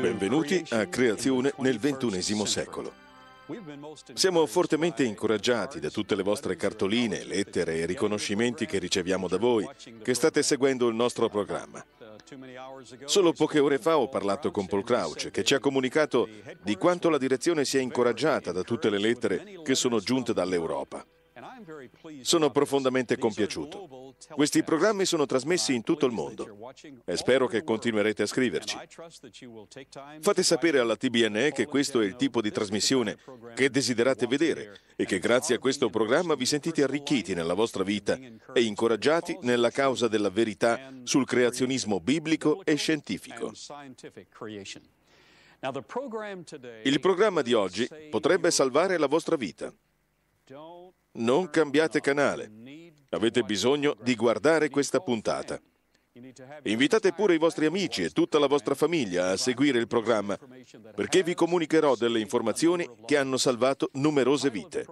Benvenuti a Creazione nel XXI secolo. Siamo fortemente incoraggiati da tutte le vostre cartoline, lettere e riconoscimenti che riceviamo da voi, che state seguendo il nostro programma. Uh, Solo poche ore fa ho parlato con Paul Crouch, che ci ha comunicato di quanto la direzione sia incoraggiata da tutte le lettere che sono giunte dall'Europa. Sono profondamente compiaciuto. Questi programmi sono trasmessi in tutto il mondo e spero che continuerete a scriverci. Fate sapere alla TBNE che questo è il tipo di trasmissione che desiderate vedere e che grazie a questo programma vi sentite arricchiti nella vostra vita e incoraggiati nella causa della verità sul creazionismo biblico e scientifico. Il programma di oggi potrebbe salvare la vostra vita. Non cambiate canale. Avete bisogno di guardare questa puntata. Invitate pure i vostri amici e tutta la vostra famiglia a seguire il programma, perché vi comunicherò delle informazioni che hanno salvato numerose vite.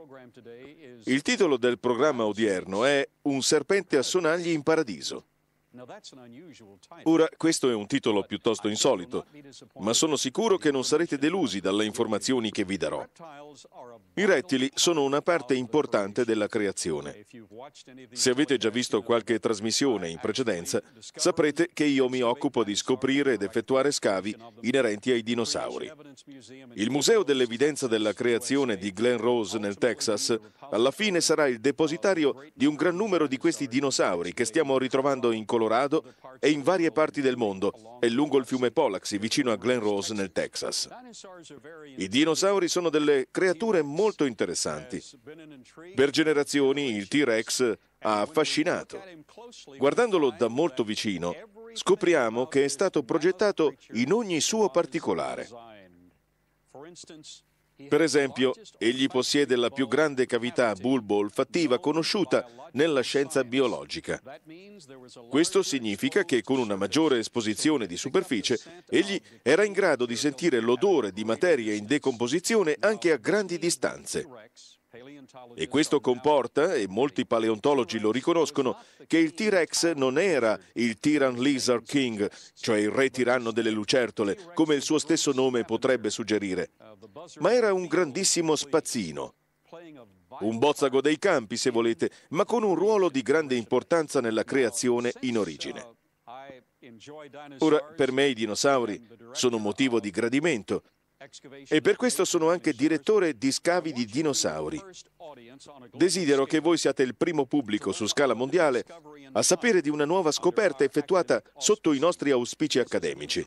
Il titolo del programma odierno è Un serpente a sonagli in paradiso. Ora, questo è un titolo piuttosto insolito, ma sono sicuro che non sarete delusi dalle informazioni che vi darò. I rettili sono una parte importante della creazione. Se avete già visto qualche trasmissione in precedenza, saprete che io mi occupo di scoprire ed effettuare scavi inerenti ai dinosauri. Il Museo dell'Evidenza della Creazione di Glen Rose nel Texas alla fine sarà il depositario di un gran numero di questi dinosauri che stiamo ritrovando in Colorado Colorado e in varie parti del mondo e lungo il fiume Polaxi vicino a Glen Rose nel Texas. I dinosauri sono delle creature molto interessanti. Per generazioni il T-Rex ha affascinato. Guardandolo da molto vicino, scopriamo che è stato progettato in ogni suo particolare. Per esempio, egli possiede la più grande cavità bulbo olfattiva conosciuta nella scienza biologica. Questo significa che con una maggiore esposizione di superficie, egli era in grado di sentire l'odore di materia in decomposizione anche a grandi distanze. E questo comporta, e molti paleontologi lo riconoscono, che il T-Rex non era il Tyrann Lizard King, cioè il re tiranno delle lucertole, come il suo stesso nome potrebbe suggerire, ma era un grandissimo spazzino. Un bozzago dei campi, se volete, ma con un ruolo di grande importanza nella creazione in origine. Ora, per me i dinosauri sono motivo di gradimento e per questo sono anche direttore di Scavi di Dinosauri. Desidero che voi siate il primo pubblico su scala mondiale a sapere di una nuova scoperta effettuata sotto i nostri auspici accademici.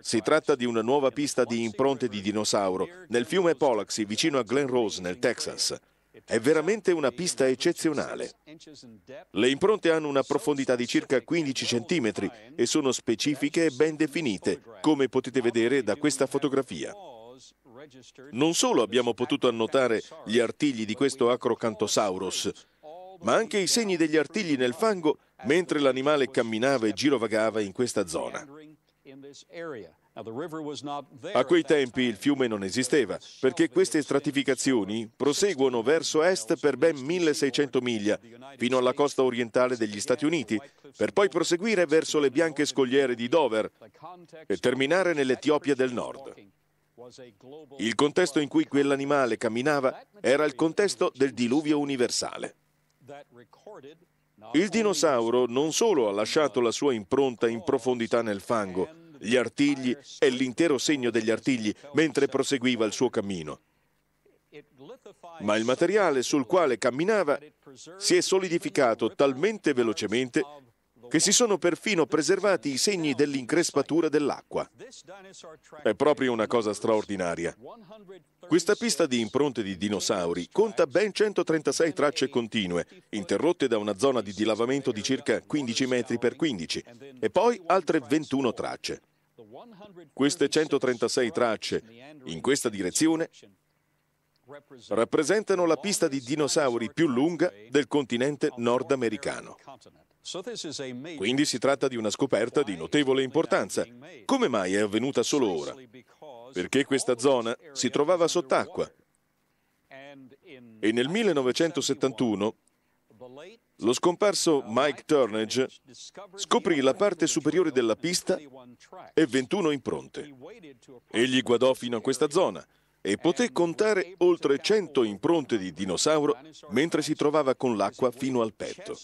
Si tratta di una nuova pista di impronte di dinosauro nel fiume Polaxi vicino a Glen Rose nel Texas. È veramente una pista eccezionale. Le impronte hanno una profondità di circa 15 cm e sono specifiche e ben definite, come potete vedere da questa fotografia. Non solo abbiamo potuto annotare gli artigli di questo Acrocanthosaurus, ma anche i segni degli artigli nel fango mentre l'animale camminava e girovagava in questa zona. A quei tempi il fiume non esisteva, perché queste stratificazioni proseguono verso est per ben 1600 miglia, fino alla costa orientale degli Stati Uniti, per poi proseguire verso le bianche scogliere di Dover e terminare nell'Etiopia del Nord. Il contesto in cui quell'animale camminava era il contesto del diluvio universale. Il dinosauro non solo ha lasciato la sua impronta in profondità nel fango, gli artigli e l'intero segno degli artigli mentre proseguiva il suo cammino. Ma il materiale sul quale camminava si è solidificato talmente velocemente che si sono perfino preservati i segni dell'increspatura dell'acqua. È proprio una cosa straordinaria. Questa pista di impronte di dinosauri conta ben 136 tracce continue, interrotte da una zona di dilavamento di circa 15 metri per 15, e poi altre 21 tracce. Queste 136 tracce in questa direzione rappresentano la pista di dinosauri più lunga del continente nordamericano. Quindi si tratta di una scoperta di notevole importanza. Come mai è avvenuta solo ora? Perché questa zona si trovava sott'acqua. E nel 1971 lo scomparso Mike Turnage scoprì la parte superiore della pista e 21 impronte. Egli guardò fino a questa zona e poté contare oltre 100 impronte di dinosauro mentre si trovava con l'acqua fino al petto.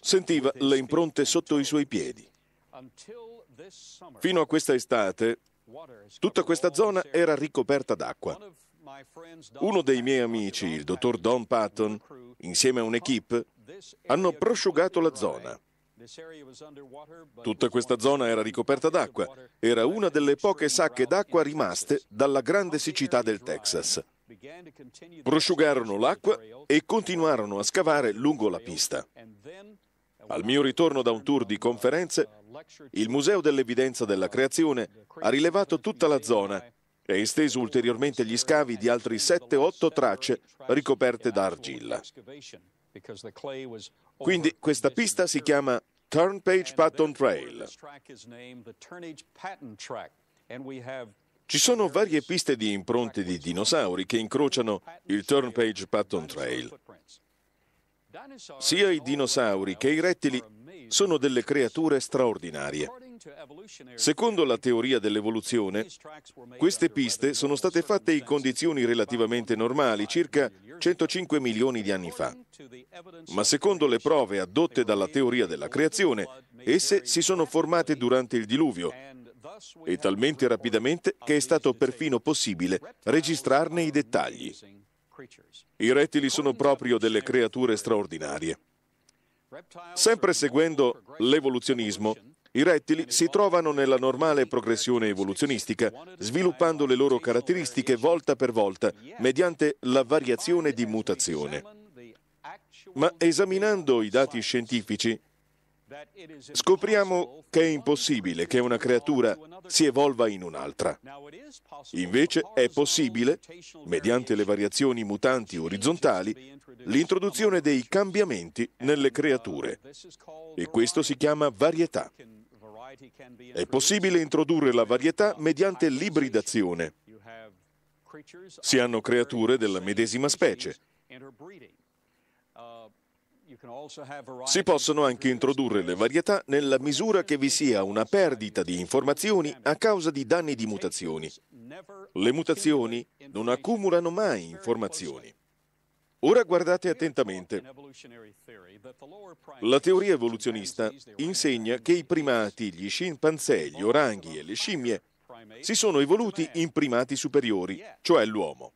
Sentiva le impronte sotto i suoi piedi. Fino a questa estate, tutta questa zona era ricoperta d'acqua. Uno dei miei amici, il dottor Don Patton, insieme a un'equipe, hanno prosciugato la zona. Tutta questa zona era ricoperta d'acqua, era una delle poche sacche d'acqua rimaste dalla grande siccità del Texas. Prosciugarono l'acqua e continuarono a scavare lungo la pista. Uh, Al mio ritorno da un tour di conferenze, uh, il Museo dell'Evidenza della Creazione ha rilevato tutta la zona e esteso ulteriormente gli scavi di altri 7-8 tracce ricoperte da argilla. Quindi questa pista si chiama Turnpage Patton Trail. Ci sono varie piste di impronte di dinosauri che incrociano il Turnpage Patton Trail. Sia i dinosauri che i rettili sono delle creature straordinarie. Secondo la teoria dell'evoluzione, queste piste sono state fatte in condizioni relativamente normali circa 105 milioni di anni fa, ma secondo le prove addotte dalla teoria della creazione, esse si sono formate durante il diluvio e talmente rapidamente che è stato perfino possibile registrarne i dettagli. I rettili sono proprio delle creature straordinarie. Sempre seguendo l'evoluzionismo, i rettili si trovano nella normale progressione evoluzionistica, sviluppando le loro caratteristiche volta per volta, mediante la variazione di mutazione. Ma esaminando i dati scientifici, scopriamo che è impossibile che una creatura si evolva in un'altra. Invece è possibile, mediante le variazioni mutanti orizzontali, l'introduzione dei cambiamenti nelle creature. E questo si chiama varietà. È possibile introdurre la varietà mediante l'ibridazione. Si hanno creature della medesima specie. Uh, si possono anche introdurre le varietà nella misura che vi sia una perdita di informazioni a causa di danni di mutazioni. Le mutazioni non accumulano mai informazioni. Ora guardate attentamente. La teoria evoluzionista insegna che i primati, gli scimpanzé, gli oranghi e le scimmie si sono evoluti in primati superiori, cioè l'uomo.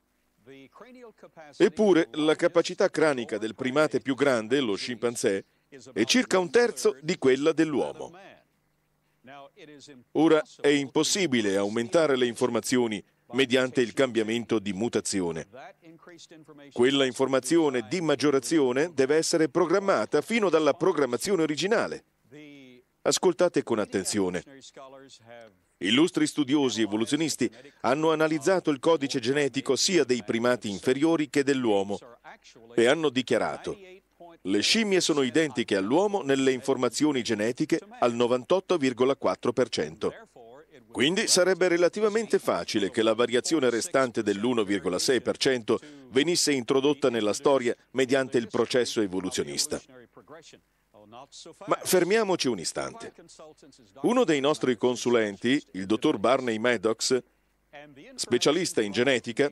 Eppure la capacità cranica del primate più grande, lo scimpanzé, è circa un terzo di quella dell'uomo. Ora è impossibile aumentare le informazioni mediante il cambiamento di mutazione. Quella informazione di maggiorazione deve essere programmata fino dalla programmazione originale. Ascoltate con attenzione. Illustri studiosi evoluzionisti hanno analizzato il codice genetico sia dei primati inferiori che dell'uomo e hanno dichiarato le scimmie sono identiche all'uomo nelle informazioni genetiche al 98,4%. Quindi sarebbe relativamente facile che la variazione restante dell'1,6% venisse introdotta nella storia mediante il processo evoluzionista. Ma fermiamoci un istante. Uno dei nostri consulenti, il dottor Barney Maddox, specialista in genetica,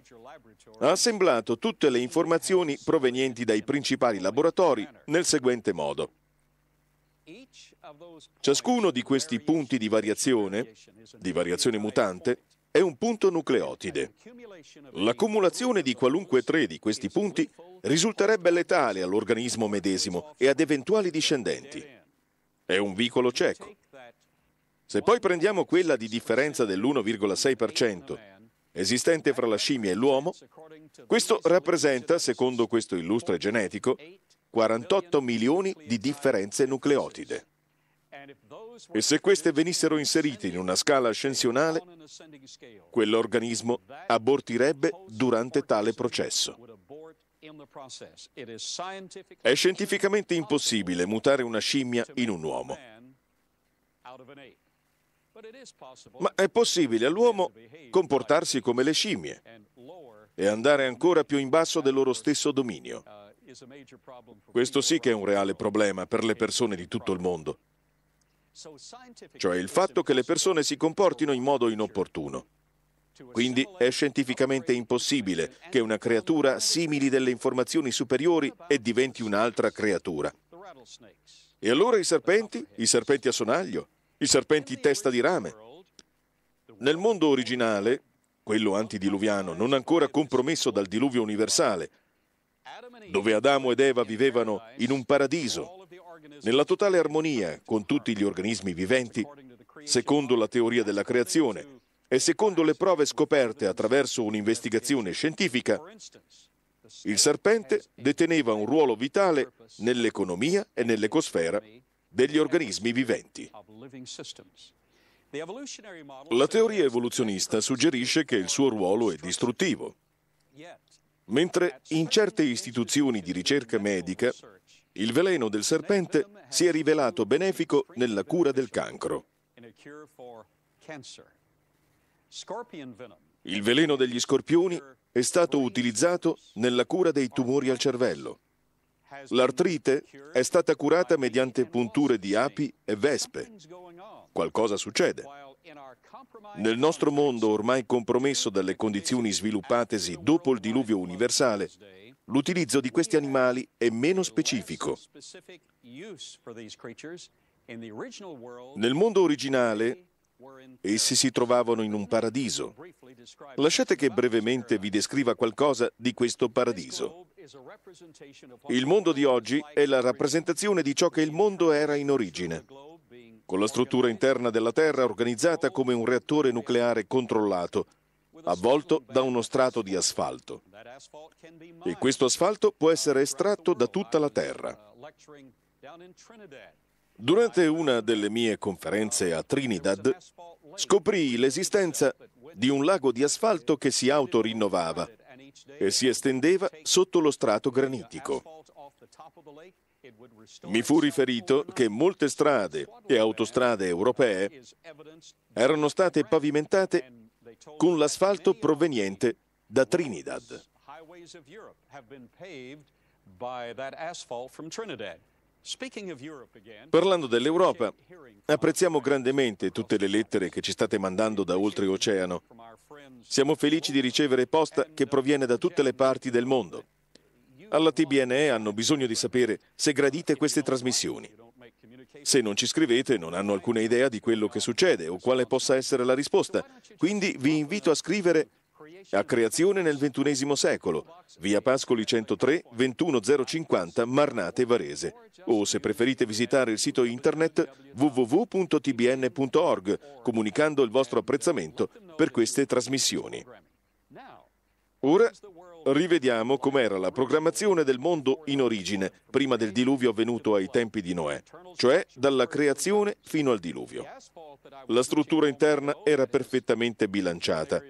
ha assemblato tutte le informazioni provenienti dai principali laboratori nel seguente modo. Ciascuno di questi punti di variazione, di variazione mutante, è un punto nucleotide. L'accumulazione di qualunque tre di questi punti risulterebbe letale all'organismo medesimo e ad eventuali discendenti. È un vicolo cieco. Se poi prendiamo quella di differenza dell'1,6% esistente fra la scimmia e l'uomo, questo rappresenta, secondo questo illustre genetico, 48 milioni di differenze nucleotide. E se queste venissero inserite in una scala ascensionale, quell'organismo abortirebbe durante tale processo. È scientificamente impossibile mutare una scimmia in un uomo. Ma è possibile all'uomo comportarsi come le scimmie e andare ancora più in basso del loro stesso dominio. Questo sì che è un reale problema per le persone di tutto il mondo cioè il fatto che le persone si comportino in modo inopportuno. Quindi è scientificamente impossibile che una creatura simili delle informazioni superiori e diventi un'altra creatura. E allora i serpenti, i serpenti a sonaglio, i serpenti testa di rame. Nel mondo originale, quello antidiluviano, non ancora compromesso dal diluvio universale, dove Adamo ed Eva vivevano in un paradiso nella totale armonia con tutti gli organismi viventi, secondo la teoria della creazione e secondo le prove scoperte attraverso un'investigazione scientifica, il serpente deteneva un ruolo vitale nell'economia e nell'ecosfera degli organismi viventi. La teoria evoluzionista suggerisce che il suo ruolo è distruttivo, mentre in certe istituzioni di ricerca medica il veleno del serpente si è rivelato benefico nella cura del cancro. Il veleno degli scorpioni è stato utilizzato nella cura dei tumori al cervello. L'artrite è stata curata mediante punture di api e vespe. Qualcosa succede. Nel nostro mondo ormai compromesso dalle condizioni sviluppatesi dopo il diluvio universale, L'utilizzo di questi animali è meno specifico. Nel mondo originale essi si trovavano in un paradiso. Lasciate che brevemente vi descriva qualcosa di questo paradiso. Il mondo di oggi è la rappresentazione di ciò che il mondo era in origine, con la struttura interna della Terra organizzata come un reattore nucleare controllato avvolto da uno strato di asfalto. E questo asfalto può essere estratto da tutta la terra. Uh, Durante una delle mie conferenze a Trinidad scoprì l'esistenza di un lago di asfalto che si autorinnovava e si estendeva sotto lo strato granitico. Mi fu riferito che molte strade e autostrade europee erano state pavimentate con l'asfalto proveniente da Trinidad. Parlando dell'Europa, apprezziamo grandemente tutte le lettere che ci state mandando da oltreoceano. Siamo felici di ricevere posta che proviene da tutte le parti del mondo. Alla TBNE hanno bisogno di sapere se gradite queste trasmissioni. Se non ci scrivete non hanno alcuna idea di quello che succede o quale possa essere la risposta, quindi vi invito a scrivere a creazione nel XXI secolo, via Pascoli 103 21050 Marnate Varese. O se preferite visitare il sito internet www.tbn.org comunicando il vostro apprezzamento per queste trasmissioni. Ora rivediamo com'era la programmazione del mondo in origine, prima del diluvio avvenuto ai tempi di Noè, cioè dalla creazione fino al diluvio. La struttura interna era perfettamente bilanciata.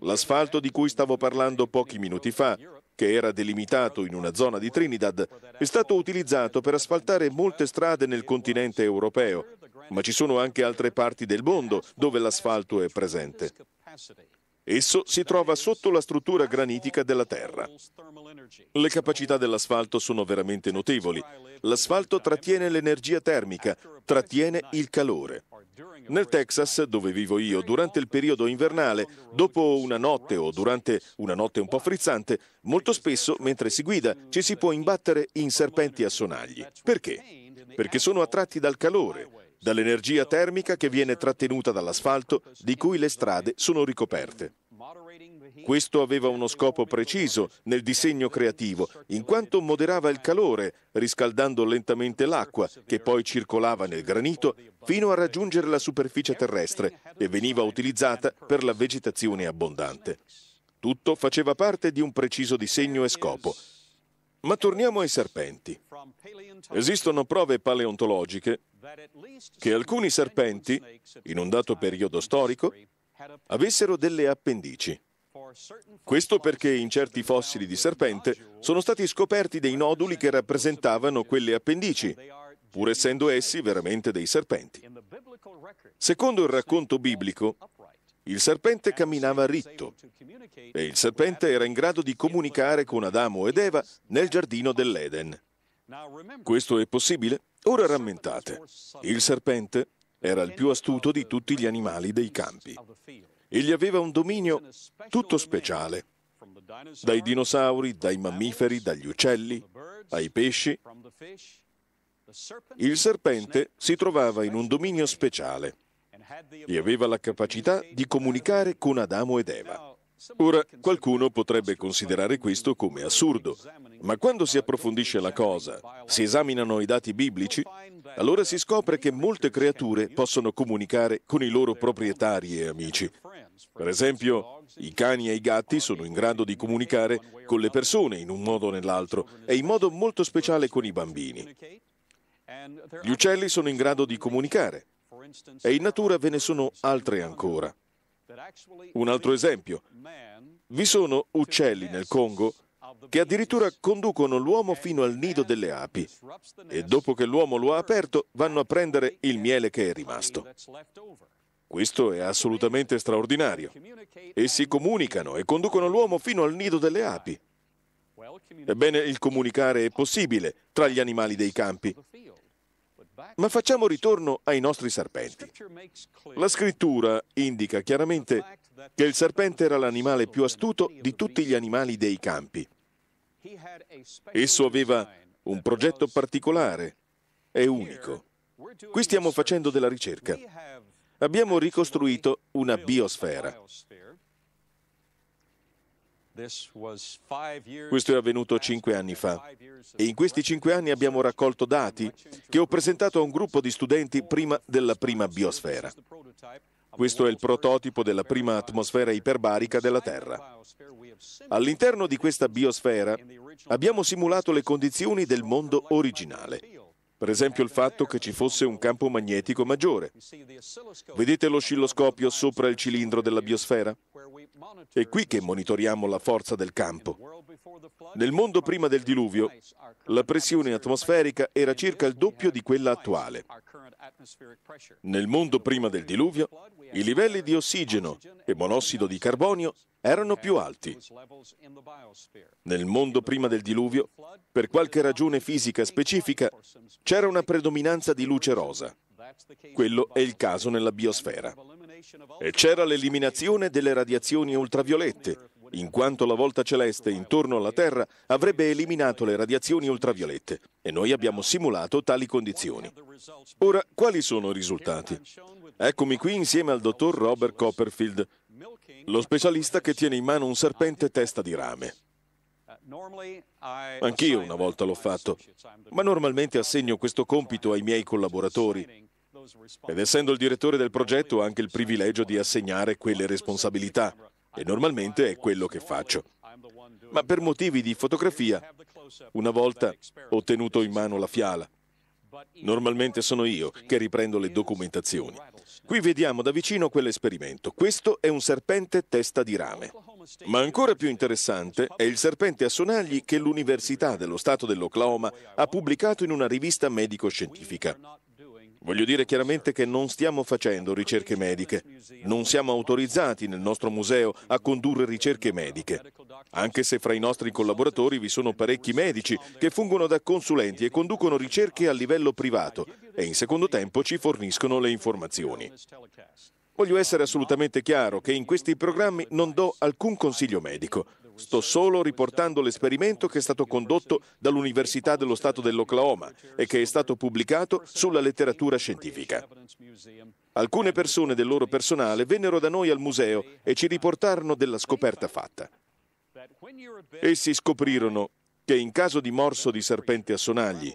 L'asfalto di cui stavo parlando pochi minuti fa, che era delimitato in una zona di Trinidad, è stato utilizzato per asfaltare molte strade nel continente europeo, ma ci sono anche altre parti del mondo dove l'asfalto è presente. Esso si trova sotto la struttura granitica della Terra. Le capacità dell'asfalto sono veramente notevoli. L'asfalto trattiene l'energia termica, trattiene il calore. Nel Texas, dove vivo io, durante il periodo invernale, dopo una notte o durante una notte un po' frizzante, molto spesso, mentre si guida, ci si può imbattere in serpenti a sonagli. Perché? Perché sono attratti dal calore dall'energia termica che viene trattenuta dall'asfalto di cui le strade sono ricoperte. Questo aveva uno scopo preciso nel disegno creativo, in quanto moderava il calore, riscaldando lentamente l'acqua che poi circolava nel granito fino a raggiungere la superficie terrestre e veniva utilizzata per la vegetazione abbondante. Tutto faceva parte di un preciso disegno e scopo, ma torniamo ai serpenti. Esistono prove paleontologiche che alcuni serpenti, in un dato periodo storico, avessero delle appendici. Questo perché in certi fossili di serpente sono stati scoperti dei noduli che rappresentavano quelle appendici, pur essendo essi veramente dei serpenti. Secondo il racconto biblico, il serpente camminava ritto e il serpente era in grado di comunicare con Adamo ed Eva nel giardino dell'Eden. Questo è possibile? Ora rammentate. Il serpente era il più astuto di tutti gli animali dei campi. Egli aveva un dominio tutto speciale, dai dinosauri, dai mammiferi, dagli uccelli, ai pesci. Il serpente si trovava in un dominio speciale e aveva la capacità di comunicare con Adamo ed Eva. Ora, qualcuno potrebbe considerare questo come assurdo, ma quando si approfondisce la cosa, si esaminano i dati biblici, allora si scopre che molte creature possono comunicare con i loro proprietari e amici. Per esempio, i cani e i gatti sono in grado di comunicare con le persone in un modo o nell'altro e in modo molto speciale con i bambini. Gli uccelli sono in grado di comunicare, e in natura ve ne sono altre ancora. Un altro esempio, vi sono uccelli nel Congo che addirittura conducono l'uomo fino al nido delle api e dopo che l'uomo lo ha aperto vanno a prendere il miele che è rimasto. Questo è assolutamente straordinario. Essi comunicano e conducono l'uomo fino al nido delle api. Ebbene, il comunicare è possibile tra gli animali dei campi ma facciamo ritorno ai nostri serpenti. La scrittura indica chiaramente che il serpente era l'animale più astuto di tutti gli animali dei campi. Esso aveva un progetto particolare e unico. Qui stiamo facendo della ricerca. Abbiamo ricostruito una biosfera. Questo è avvenuto cinque anni fa e in questi cinque anni abbiamo raccolto dati che ho presentato a un gruppo di studenti prima della prima biosfera. Questo è il prototipo della prima atmosfera iperbarica della Terra. All'interno di questa biosfera abbiamo simulato le condizioni del mondo originale per esempio il fatto che ci fosse un campo magnetico maggiore. Vedete l'oscilloscopio sopra il cilindro della biosfera? È qui che monitoriamo la forza del campo. Nel mondo prima del diluvio, la pressione atmosferica era circa il doppio di quella attuale. Nel mondo prima del diluvio, i livelli di ossigeno e monossido di carbonio erano più alti. Nel mondo prima del diluvio, per qualche ragione fisica specifica, c'era una predominanza di luce rosa. Quello è il caso nella biosfera. E c'era l'eliminazione delle radiazioni ultraviolette, in quanto la volta celeste intorno alla Terra avrebbe eliminato le radiazioni ultraviolette e noi abbiamo simulato tali condizioni. Ora, quali sono i risultati? Eccomi qui insieme al dottor Robert Copperfield, lo specialista che tiene in mano un serpente testa di rame. Anch'io una volta l'ho fatto, ma normalmente assegno questo compito ai miei collaboratori ed essendo il direttore del progetto ho anche il privilegio di assegnare quelle responsabilità e normalmente è quello che faccio. Ma per motivi di fotografia, una volta ho tenuto in mano la fiala Normalmente sono io che riprendo le documentazioni. Qui vediamo da vicino quell'esperimento. Questo è un serpente testa di rame. Ma ancora più interessante è il serpente a sonagli che l'Università dello Stato dell'Oklahoma ha pubblicato in una rivista medico-scientifica. Voglio dire chiaramente che non stiamo facendo ricerche mediche, non siamo autorizzati nel nostro museo a condurre ricerche mediche, anche se fra i nostri collaboratori vi sono parecchi medici che fungono da consulenti e conducono ricerche a livello privato e in secondo tempo ci forniscono le informazioni. Voglio essere assolutamente chiaro che in questi programmi non do alcun consiglio medico. Sto solo riportando l'esperimento che è stato condotto dall'Università dello Stato dell'Oklahoma e che è stato pubblicato sulla letteratura scientifica. Alcune persone del loro personale vennero da noi al museo e ci riportarono della scoperta fatta. Essi scoprirono che in caso di morso di serpente a sonagli,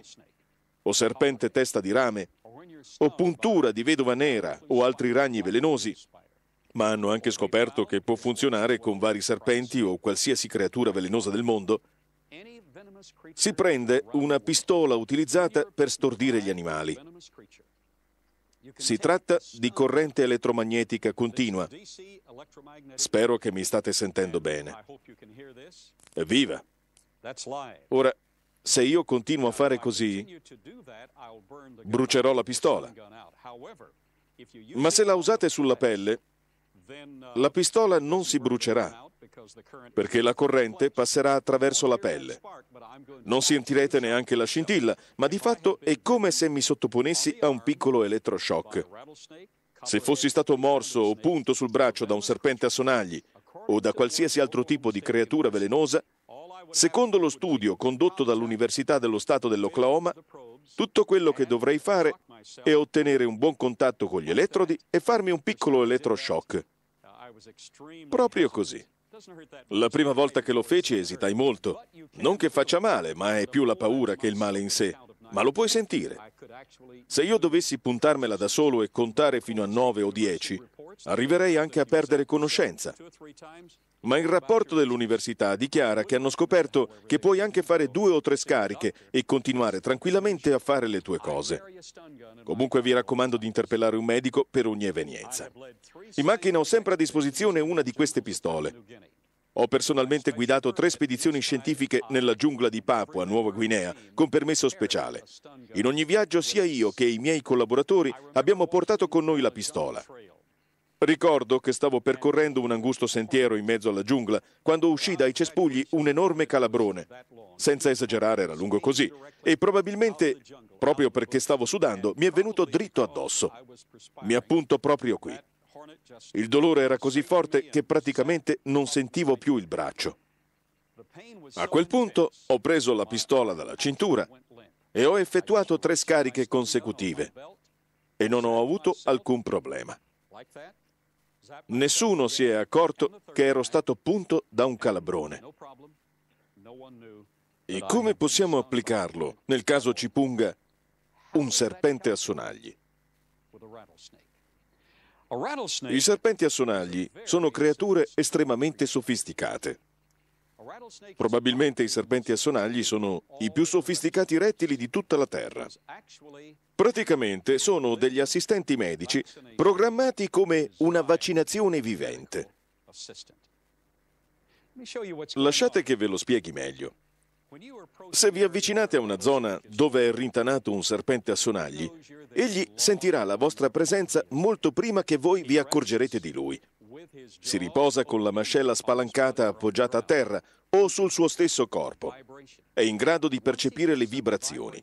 o serpente testa di rame, o puntura di vedova nera o altri ragni velenosi, ma hanno anche scoperto che può funzionare con vari serpenti o qualsiasi creatura velenosa del mondo. Si prende una pistola utilizzata per stordire gli animali. Si tratta di corrente elettromagnetica continua. Spero che mi state sentendo bene. Evviva! Ora, se io continuo a fare così, brucerò la pistola. Ma se la usate sulla pelle, la pistola non si brucerà perché la corrente passerà attraverso la pelle. Non sentirete neanche la scintilla, ma di fatto è come se mi sottoponessi a un piccolo elettroshock. Se fossi stato morso o punto sul braccio da un serpente a sonagli o da qualsiasi altro tipo di creatura velenosa, secondo lo studio condotto dall'Università dello Stato dell'Oklahoma, tutto quello che dovrei fare è ottenere un buon contatto con gli elettrodi e farmi un piccolo elettroshock. Proprio così. La prima volta che lo feci esitai molto. Non che faccia male, ma è più la paura che il male in sé. Ma lo puoi sentire. Se io dovessi puntarmela da solo e contare fino a nove o dieci, arriverei anche a perdere conoscenza. Ma il rapporto dell'università dichiara che hanno scoperto che puoi anche fare due o tre scariche e continuare tranquillamente a fare le tue cose. Comunque vi raccomando di interpellare un medico per ogni evenienza. In macchina ho sempre a disposizione una di queste pistole. Ho personalmente guidato tre spedizioni scientifiche nella giungla di Papua, Nuova Guinea, con permesso speciale. In ogni viaggio sia io che i miei collaboratori abbiamo portato con noi la pistola. Ricordo che stavo percorrendo un angusto sentiero in mezzo alla giungla quando uscì dai cespugli un enorme calabrone. Senza esagerare, era lungo così. E probabilmente, proprio perché stavo sudando, mi è venuto dritto addosso. Mi appunto proprio qui. Il dolore era così forte che praticamente non sentivo più il braccio. A quel punto ho preso la pistola dalla cintura e ho effettuato tre scariche consecutive e non ho avuto alcun problema. Nessuno si è accorto che ero stato punto da un calabrone. E come possiamo applicarlo nel caso ci punga un serpente a sonagli? I serpenti a sonagli sono creature estremamente sofisticate. Probabilmente i serpenti a sonagli sono i più sofisticati rettili di tutta la Terra. Praticamente sono degli assistenti medici programmati come una vaccinazione vivente. Lasciate che ve lo spieghi meglio. Se vi avvicinate a una zona dove è rintanato un serpente a sonagli, egli sentirà la vostra presenza molto prima che voi vi accorgerete di lui. Si riposa con la mascella spalancata appoggiata a terra o sul suo stesso corpo. È in grado di percepire le vibrazioni.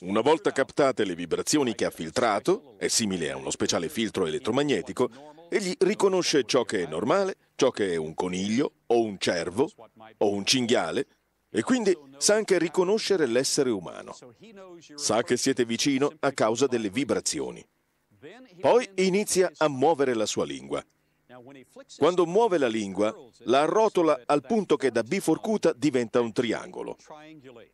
Una volta captate le vibrazioni che ha filtrato, è simile a uno speciale filtro elettromagnetico, egli riconosce ciò che è normale, ciò che è un coniglio o un cervo o un cinghiale e quindi sa anche riconoscere l'essere umano. Sa che siete vicino a causa delle vibrazioni. Poi inizia a muovere la sua lingua quando muove la lingua, la arrotola al punto che da biforcuta diventa un triangolo.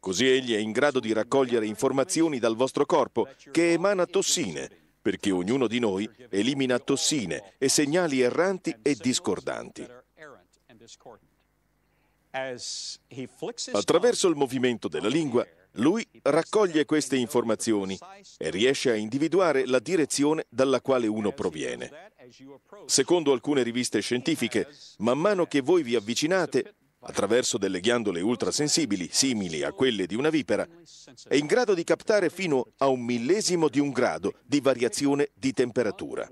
Così egli è in grado di raccogliere informazioni dal vostro corpo che emana tossine, perché ognuno di noi elimina tossine e segnali erranti e discordanti. Attraverso il movimento della lingua, lui raccoglie queste informazioni e riesce a individuare la direzione dalla quale uno proviene. Secondo alcune riviste scientifiche, man mano che voi vi avvicinate, attraverso delle ghiandole ultrasensibili, simili a quelle di una vipera, è in grado di captare fino a un millesimo di un grado di variazione di temperatura.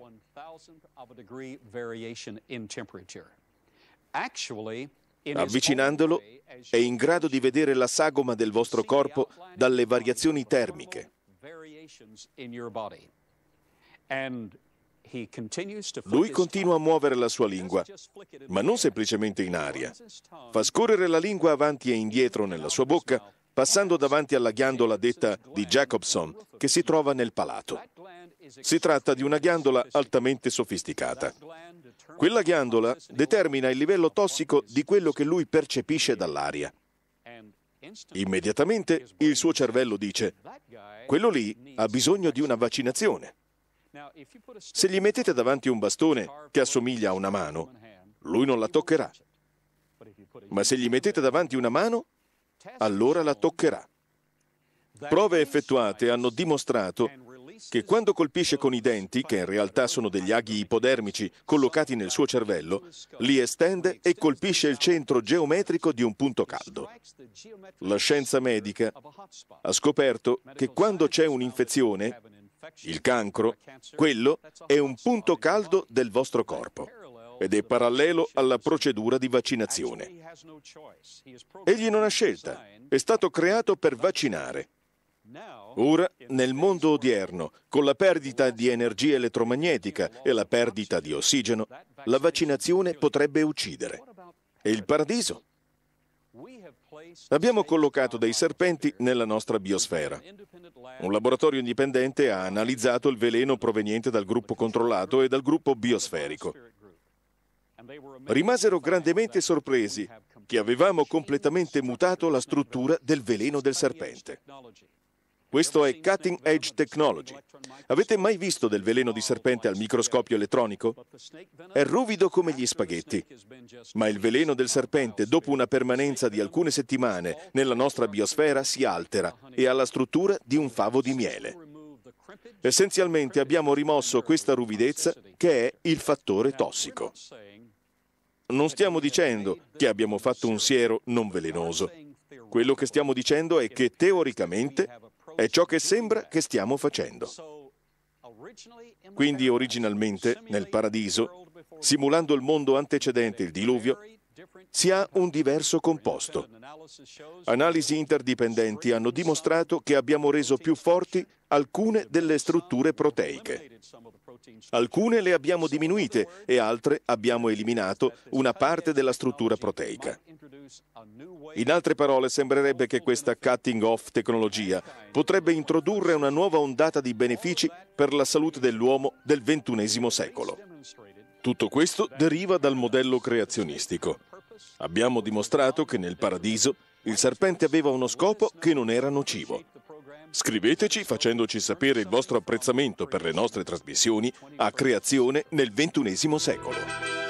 Avvicinandolo è in grado di vedere la sagoma del vostro corpo dalle variazioni termiche. Lui continua a muovere la sua lingua, ma non semplicemente in aria. Fa scorrere la lingua avanti e indietro nella sua bocca, passando davanti alla ghiandola detta di Jacobson, che si trova nel palato. Si tratta di una ghiandola altamente sofisticata. Quella ghiandola determina il livello tossico di quello che lui percepisce dall'aria. Immediatamente il suo cervello dice, quello lì ha bisogno di una vaccinazione. Se gli mettete davanti un bastone che assomiglia a una mano, lui non la toccherà. Ma se gli mettete davanti una mano, allora la toccherà. Prove effettuate hanno dimostrato che quando colpisce con i denti, che in realtà sono degli aghi ipodermici collocati nel suo cervello, li estende e colpisce il centro geometrico di un punto caldo. La scienza medica ha scoperto che quando c'è un'infezione, il cancro, quello è un punto caldo del vostro corpo ed è parallelo alla procedura di vaccinazione. Egli non ha scelta, è stato creato per vaccinare Ora, nel mondo odierno, con la perdita di energia elettromagnetica e la perdita di ossigeno, la vaccinazione potrebbe uccidere. E il paradiso? Abbiamo collocato dei serpenti nella nostra biosfera. Un laboratorio indipendente ha analizzato il veleno proveniente dal gruppo controllato e dal gruppo biosferico. Rimasero grandemente sorpresi che avevamo completamente mutato la struttura del veleno del serpente. Questo è Cutting Edge Technology. Avete mai visto del veleno di serpente al microscopio elettronico? È ruvido come gli spaghetti, ma il veleno del serpente, dopo una permanenza di alcune settimane nella nostra biosfera, si altera e ha la struttura di un favo di miele. Essenzialmente abbiamo rimosso questa ruvidezza che è il fattore tossico. Non stiamo dicendo che abbiamo fatto un siero non velenoso. Quello che stiamo dicendo è che teoricamente è ciò che sembra che stiamo facendo. Quindi originalmente nel paradiso, simulando il mondo antecedente il diluvio, si ha un diverso composto. Analisi interdipendenti hanno dimostrato che abbiamo reso più forti alcune delle strutture proteiche. Alcune le abbiamo diminuite e altre abbiamo eliminato una parte della struttura proteica. In altre parole, sembrerebbe che questa cutting off tecnologia potrebbe introdurre una nuova ondata di benefici per la salute dell'uomo del XXI secolo. Tutto questo deriva dal modello creazionistico. Abbiamo dimostrato che nel paradiso il serpente aveva uno scopo che non era nocivo. Scriveteci facendoci sapere il vostro apprezzamento per le nostre trasmissioni a creazione nel XXI secolo.